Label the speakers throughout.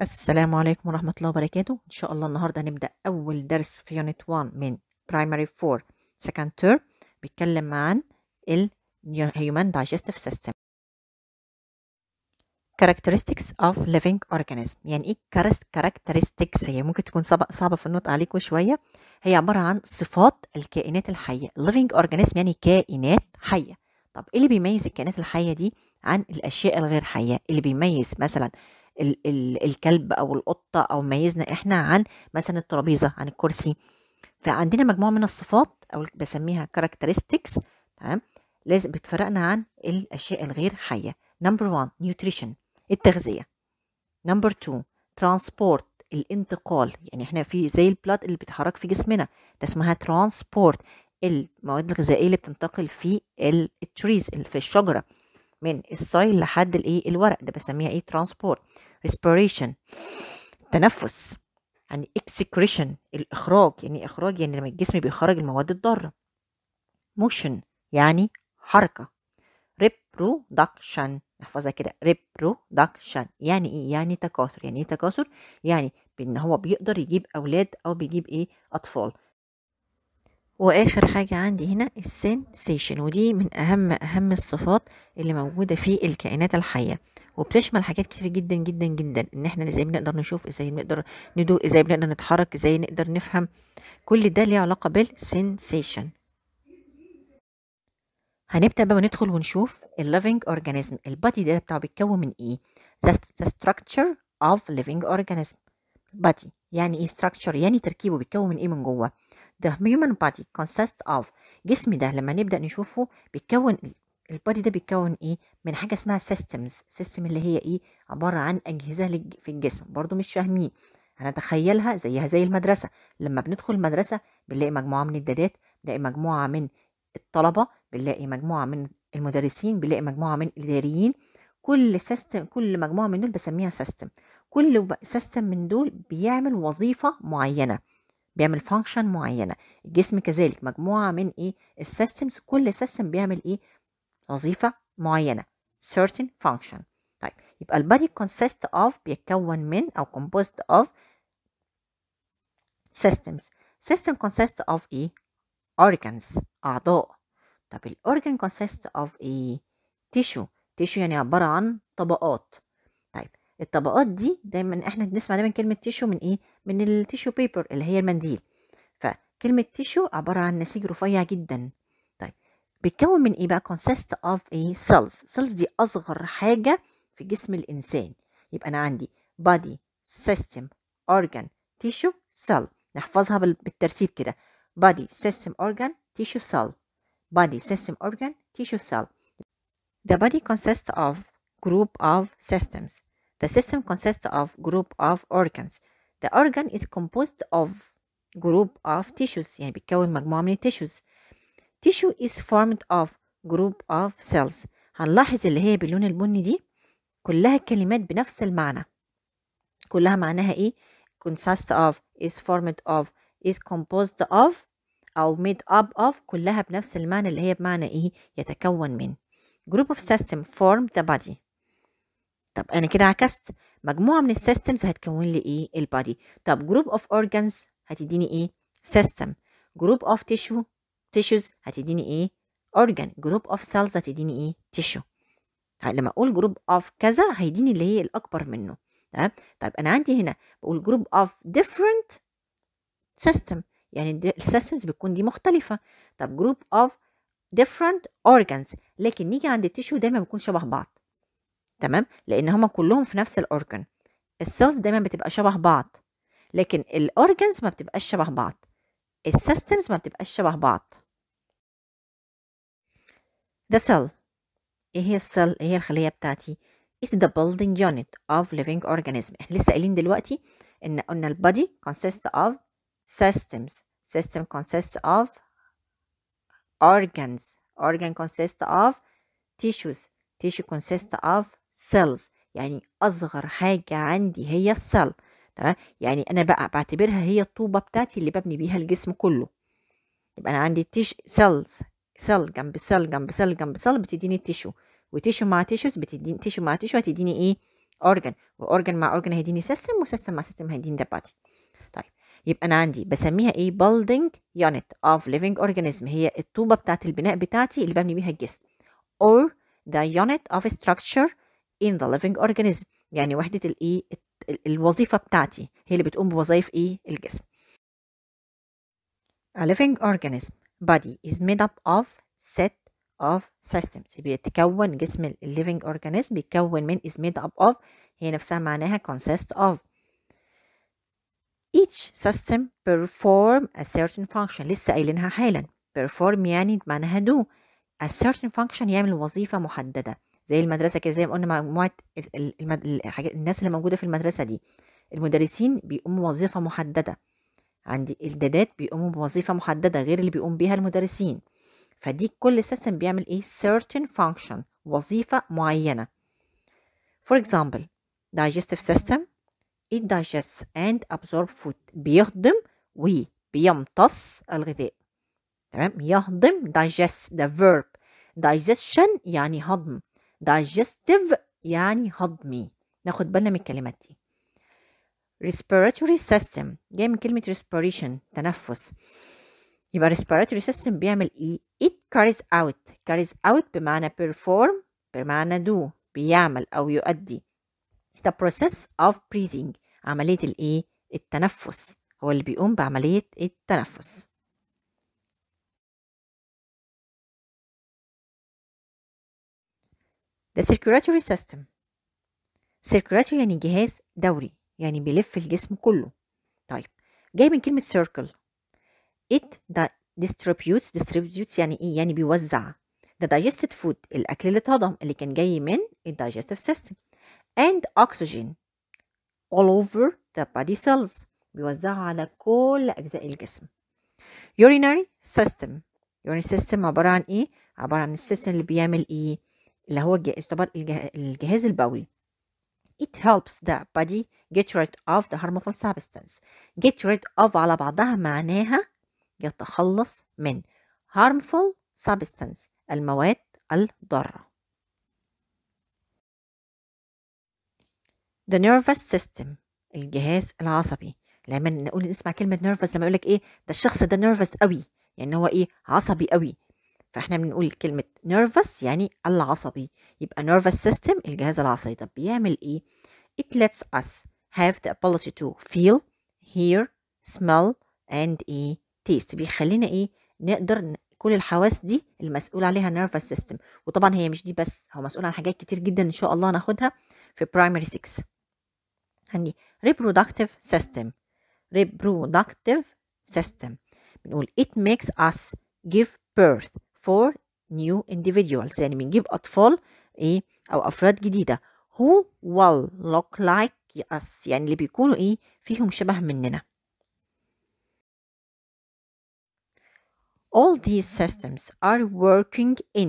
Speaker 1: السلام عليكم ورحمة الله وبركاته إن شاء الله النهاردة هنبدأ أول درس في يونت 1 من Primary 4 Second Term بيتكلم عن ال Human Digestive System Characteristics of Living Organism يعني إيه Characteristics هي ممكن تكون صعبة, صعبة في النطق عليكم شوية هي عبارة عن صفات الكائنات الحية Living Organism يعني كائنات حية طب إيه اللي بيميز الكائنات الحية دي عن الأشياء الغير حية اللي بيميز مثلا ال ال الكلب او القطه او ميزنا احنا عن مثلا الترابيزه عن الكرسي فعندنا مجموعه من الصفات او بسميها كاركترستكس تمام لازم بتفرقنا عن الاشياء الغير حيه نمبر 1 نيوتريشن التغذيه نمبر 2 ترانسبورت الانتقال يعني احنا في زي البلاد اللي بيتحرك في جسمنا ده اسمها ترانسبورت المواد الغذائيه اللي بتنتقل في التريز في الشجره من السايل لحد الايه الورق ده بسميها ايه ترانسبورت respiration تنفس يعني excretion الإخراج يعني إخراج يعني لما الجسم بيخرج المواد الضارة motion يعني حركة reproduction نحفظها كده reproduction يعني ايه يعني تكاثر يعني ايه تكاثر يعني بان هو بيقدر يجيب اولاد او بيجيب ايه اطفال واخر حاجة عندي هنا السنسيشن ودي من اهم اهم الصفات اللي موجودة في الكائنات الحية وبتشمل حاجات كتير جدا جدا جدا ان احنا ازاي بنقدر نشوف ازاي بنقدر ندوق ازاي بنقدر نتحرك ازاي نقدر نفهم كل ده ليه علاقة بالسنسيشن هنبدأ بقى ندخل ونشوف الليفينج اورجانيزم البادي ده بتاعه بيتكون من ايه ذا ستراكتشر اوف ليفينج اورجانيزم بادي يعني ايه structure يعني تركيبه بيتكون من ايه من جوه the human body consists of جسم ده لما نبدأ نشوفه بيتكون البادي ده بيتكون ايه من حاجه اسمها سيستمز سيستم اللي هي ايه عباره عن اجهزه في الجسم برضو مش فاهمين هنتخيلها زيها زي المدرسه لما بندخل المدرسه بنلاقي مجموعه من الدادات بنلاقي مجموعه من الطلبه بنلاقي مجموعه من المدرسين بنلاقي مجموعه من الاداريين كل سيستم كل مجموعه من دول بسميها سيستم كل سيستم من دول بيعمل وظيفه معينه بيعمل فانكشن معينه الجسم كذلك مجموعه من ايه السيستمز كل سيستم بيعمل ايه وظيفه معينه certain function طيب يبقى البادي consist of بيتكون من او composed of systems system consists of ايه organs اعضاء طب الاورجان consists of ايه tissue tissue يعني عباره عن طبقات الطبقات دي دايما احنا بنسمع دايما كلمه تيشو من ايه من التيشو بيبر اللي هي المنديل فكلمه تيشو عباره عن نسيج رفيع جدا طيب بيتكون من ايه بقى consist of ايه cells cells دي اصغر حاجه في جسم الانسان يبقى انا عندي body system organ tissue cell نحفظها بالترتيب كده body system organ tissue cell body system organ tissue cell the body consists of group of systems The system consists of group of organs. The organ is composed of group of tissues يعني بيتكون مجموعة من tissues. Tissue is formed of group of cells. هنلاحظ اللي هي باللون البني دي كلها كلمات بنفس المعنى. كلها معناها ايه؟ consists of is formed of is composed of أو made up of كلها بنفس المعنى اللي هي بمعنى إيه يتكون من group of system form the body طب انا كده عكست مجموعه من السيستمز هتكون لي ايه البادي طب جروب اوف اورجانز هتديني ايه سيستم جروب اوف تيشو تيشوز هتديني ايه اورجان جروب اوف سيلز هتديني ايه تيشو طيب لما اقول جروب اوف كذا هيديني اللي هي الاكبر منه تمام طيب انا عندي هنا بقول جروب اوف ديفرنت سيستم يعني السيستمز بتكون دي مختلفه طب جروب اوف ديفرنت اورجانز لكن نيجي عند التيشو دايما بيكون شبه بعض تمام لان هما كلهم في نفس الاورجن السيلز دايما بتبقى شبه بعض لكن الاورجنز ما بتبقاش شبه بعض السيستمز ما بتبقاش شبه بعض The cell ايه هي السيل ايه هي الخليه بتاعتي is the building unit of living organism احنا لسه قايلين دلوقتي ان قلنا البادي consists of systems system consists of organs organ consists of tissues tissue consists of cells يعني أصغر حاجة عندي هي السل تمام يعني أنا بقى بعتبرها هي الطوبة بتاعتي اللي ببني بيها الجسم كله يبقى أنا عندي تيش سيلز سيل جنب سيل جنب سيل جنب سيل بتديني تيشو وتيشو مع تيشوز بتديني تيشو مع تيشو هتديني إيه أورجن وأورجن مع أورجن هيديني سيستم وسيستم مع سيستم هيديني دباتي طيب يبقى أنا عندي بسميها إيه building unit of living organism هي الطوبة بتاعت البناء بتاعتي اللي ببني بيها الجسم or the unit of structure in the living organism يعني وحدة الايه الوظيفة بتاعتي هي اللي بتقوم بوظائف ايه الجسم A living organism body is made up of set of systems بيتكون جسم living organism بيتكون من is made up of هي نفسها معناها consist of each system perform a certain function لسه قايلينها حالا perform يعني معناها do a certain function يعمل وظيفة محددة زي المدرسه كده زي ما قلنا مجموعه الناس اللي موجوده في المدرسه دي المدرسين بيقوموا بوظيفه محدده عندي الدادات بيقوموا بوظيفه محدده غير اللي بيقوم بيها المدرسين فدي كل سيستم بيعمل ايه certain function وظيفه معينه for example digestive system it digests and absorbs food بيهضم وبيمتص الغذاء تمام يهضم digest the verb digestion يعني هضم digestive يعني هضمي ناخد بالنا من الكلمات دي respiratory system جاي من كلمة respiration تنفس يبقى respiratory system بيعمل ايه it carries out carries out بمعنى perform بمعنى do بيعمل او يؤدي the process of breathing عملية الايه التنفس هو اللي بيقوم بعملية التنفس The circulatory system circulatory يعني جهاز دوري يعني بيلف الجسم كله طيب جاي من كلمة circle it distributes distributes يعني ايه يعني بيوزع the digested food الاكل اللي اتهضم اللي كان جاي من digestive system and oxygen all over the body cells بيوزعها على كل اجزاء الجسم urinary system urinary system عبارة عن ايه عبارة عن السيستم اللي بيعمل ايه اللي هو يعتبر الجهاز البولي it helps the body get rid of the harmful substance get rid of على بعضها معناها يتخلص من harmful substance المواد الضارة the nervous system الجهاز العصبي لما نقول نسمع كلمة nervous لما يقولك ايه ده الشخص ده nervous قوي يعني هو ايه عصبي قوي فاحنا بنقول كلمة nervous يعني العصبي يبقى nervous system الجهاز العصبي طب بيعمل ايه؟ it lets us have the ability to feel, hear, smell and a taste بيخلينا ايه نقدر كل الحواس دي المسؤول عليها nervous system وطبعا هي مش دي بس هو مسؤول عن حاجات كتير جدا ان شاء الله هناخدها في primary 6 عندي reproductive system reproductive system بنقول it makes us give birth for new individuals يعني بنجيب أطفال إيه أو أفراد جديدة who will look like us يعني اللي بيكونوا إيه فيهم شبه مننا all these systems are working in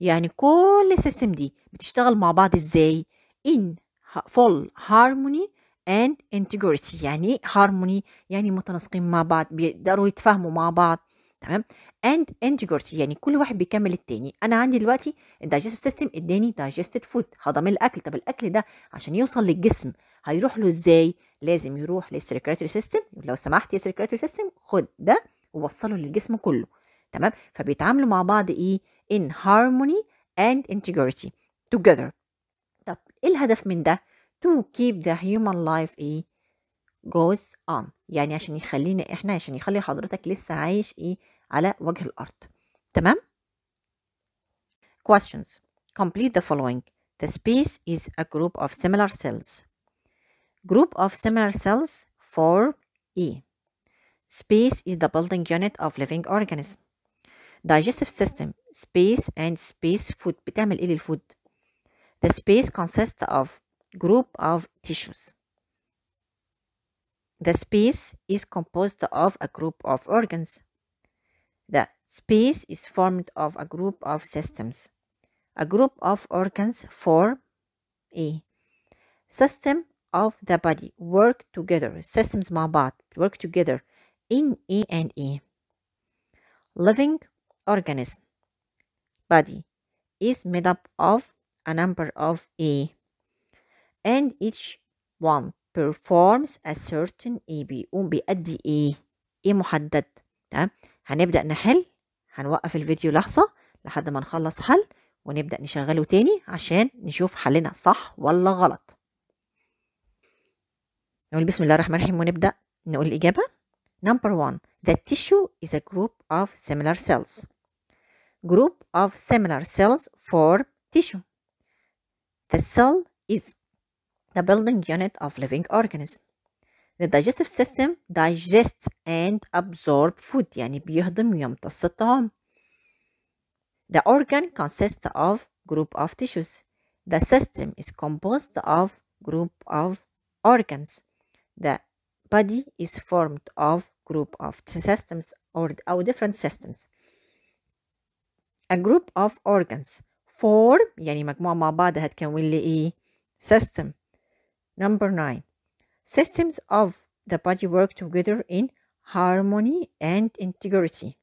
Speaker 1: يعني كل السيستم دي بتشتغل مع بعض ازاي in full harmony and integrity يعني إيه harmony يعني متناسقين مع بعض بيقدروا يتفاهموا مع بعض تمام اند انتجورتي يعني كل واحد بيكمل التاني انا عندي دلوقتي الدايجستيف سيستم اداني دايجستد فود هضم الاكل طب الاكل ده عشان يوصل للجسم هيروح له ازاي لازم يروح للسيركراتوري سيستم لو سمحت يا سيركراتوري سيستم خد ده ووصله للجسم كله تمام فبيتعاملوا مع بعض ايه in harmony and integrity together طب ايه الهدف من ده to keep the human life ايه goes on يعني عشان يخلينا احنا عشان يخلي حضرتك لسه عايش ايه على وجه الارض تمام questions complete the following the space is a group of similar cells group of similar cells for e space is the building unit of living organism digestive system space and space food بتعمل ايه للفود the space consists of group of tissues The space is composed of a group of organs. The space is formed of a group of systems. A group of organs form a system of the body work together. Systems مع work together in E and E. Living organism body is made up of a number of A and each one performs a certain A بيقوم بيأدي إيه إيه محدد تمام هنبدأ نحل هنوقف الفيديو لحظة لحد ما نخلص حل ونبدأ نشغله تاني عشان نشوف حلنا صح ولا غلط نقول بسم الله الرحمن الرحيم ونبدأ نقول الإجابة number one the tissue is a group of similar cells group of similar cells form tissue the cell is the building unit of living organism The digestive system digests and absorbs food يعني بيهضم ويمتص الطعام The organ consists of group of tissues The system is composed of group of organs The body is formed of group of systems or, or different systems A group of organs form يعني مجموعة مع بعض هتكون لي system Number nine, systems of the body work together in harmony and integrity.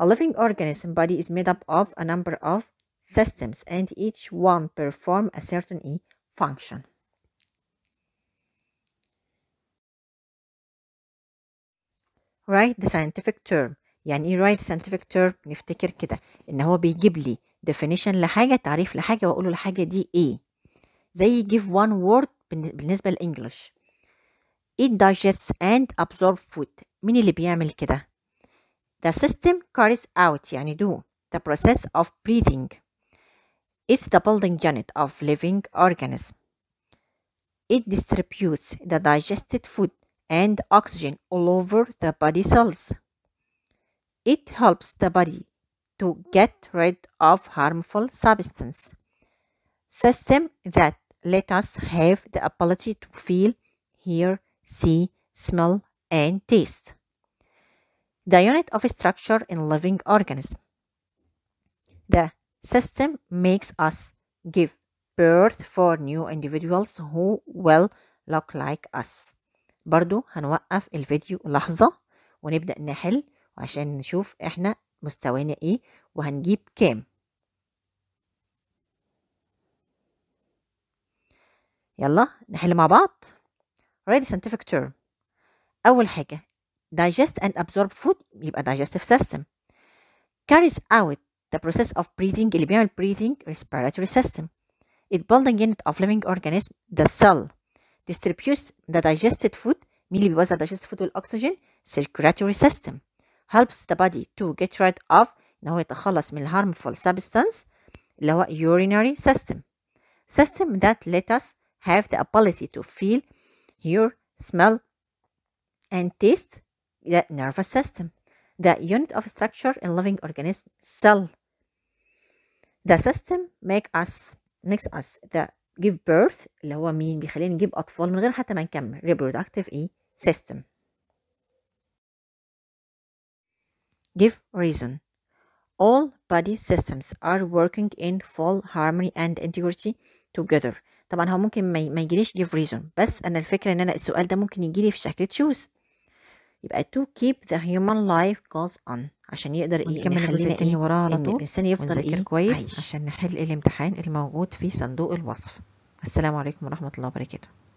Speaker 1: A living organism body is made up of a number of systems and each one perform a certain e function. write the scientific term يعني ايه write scientific term نفتكر كده ان هو بيجيب لي definition لحاجة تعريف لحاجة واقوله الحاجة دي ايه زي give one word بالنسبة للإنجلش it digests and absorbs food مين اللي بيعمل كده the system carries out يعني do the process of breathing it's the building unit of living organism it distributes the digested food and oxygen all over the body cells it helps the body to get rid of harmful substance system that let us have the ability to feel, hear, see, smell, and taste. The unit of structure in living organism. The system makes us give birth for new individuals who will look like us. برضو هنوقف الفيديو لحظة ونبدأ نحل وعشان نشوف احنا مستوانا ايه وهنجيب كام يلا نحل مع بعض ready scientific term أول حاجة digest and absorb food يبقى digestive system carries out the process of breathing اللي بيعمل breathing respiratory system it building unit of living organism the cell distributes the digested food مين اللي بيوزع digested food والأكسجين circulatory system helps the body to get rid of ان هو يتخلص من harmful substance اللي هو urinary system system that let us have the ability to feel, hear, smell, and taste the nervous system, the unit of structure in living organism, cell. The system make us makes us the give birth اللي هو مين بيخلينا نجيب أطفال من غير حتى ما نكمل reproductive system. Give reason. All body systems are working in full harmony and integrity together طبعا هو ممكن ما يجيليش give reason بس انا الفكره ان انا السؤال ده ممكن يجيلي في شكل choose يبقى to keep the human life goes on عشان يقدر ايه نخلينا ايه وراه على طول الانسان يفضل ايه كويس عايش. عشان نحل الامتحان الموجود في صندوق الوصف السلام عليكم ورحمه الله وبركاته